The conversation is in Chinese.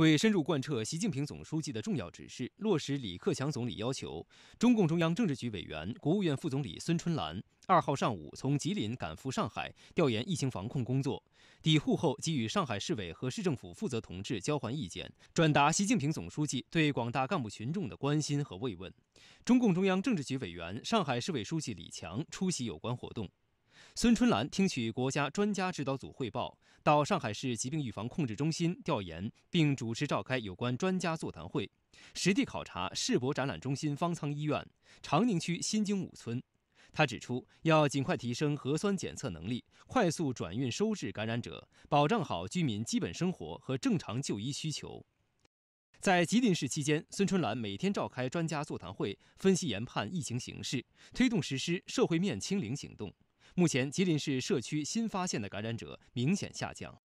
为深入贯彻习近平总书记的重要指示，落实李克强总理要求，中共中央政治局委员、国务院副总理孙春兰二号上午从吉林赶赴上海调研疫情防控工作，抵沪后给予上海市委和市政府负责同志交换意见，转达习近平总书记对广大干部群众的关心和慰问。中共中央政治局委员、上海市委书记李强出席有关活动。孙春兰听取国家专家指导组汇报，到上海市疾病预防控制中心调研，并主持召开有关专家座谈会，实地考察世博展览中心方舱医院、长宁区新泾五村。他指出，要尽快提升核酸检测能力，快速转运收治感染者，保障好居民基本生活和正常就医需求。在吉林市期间，孙春兰每天召开专家座谈会，分析研判疫情形势，推动实施社会面清零行动。目前，吉林市社区新发现的感染者明显下降。